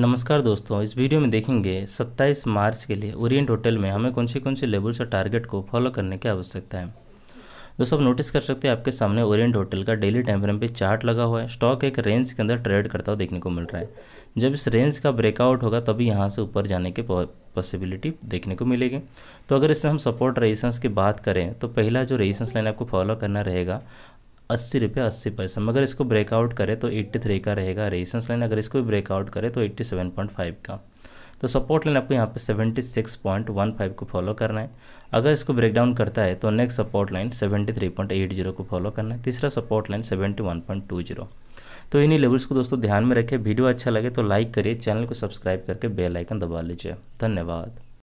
नमस्कार दोस्तों इस वीडियो में देखेंगे 27 मार्च के लिए ओरिएंट होटल में हमें कौन से कौन से लेवल्स और टारगेट को फॉलो करने की आवश्यकता है दोस्तों आप नोटिस कर सकते हैं आपके सामने ओरिएंट होटल का डेली टाइम फ्रेम पे चार्ट लगा हुआ है स्टॉक एक रेंज के अंदर ट्रेड करता हुआ देखने को मिल रहा है जब इस रेंज का ब्रेकआउट होगा तभी यहाँ से ऊपर जाने के पॉसिबिलिटी देखने को मिलेगी तो अगर इसमें हम सपोर्ट रेजिस्टेंस की बात करें तो पहला जो रेजिस्टेंस लाइन आपको फॉलो करना रहेगा अस्सी रुपये अस्सी पैसा मगर इसको ब्रेकआउट करें तो 83 का रहेगा रेजिस्टेंस लाइन अगर इसको भी ब्रेकआउट करे तो 87.5 का तो सपोर्ट लाइन आपको यहाँ पे 76.15 को फॉलो करना है अगर इसको ब्रेकडाउन करता है तो नेक्स्ट सपोर्ट लाइन 73.80 को फॉलो करना है तीसरा सपोर्ट लाइन 71.20 तो इन्हीं लेवल्स को दोस्तों ध्यान में रखें वीडियो अच्छा लगे तो लाइक करिए चैनल को सब्सक्राइब करके बेल आइकन दबा लीजिए धन्यवाद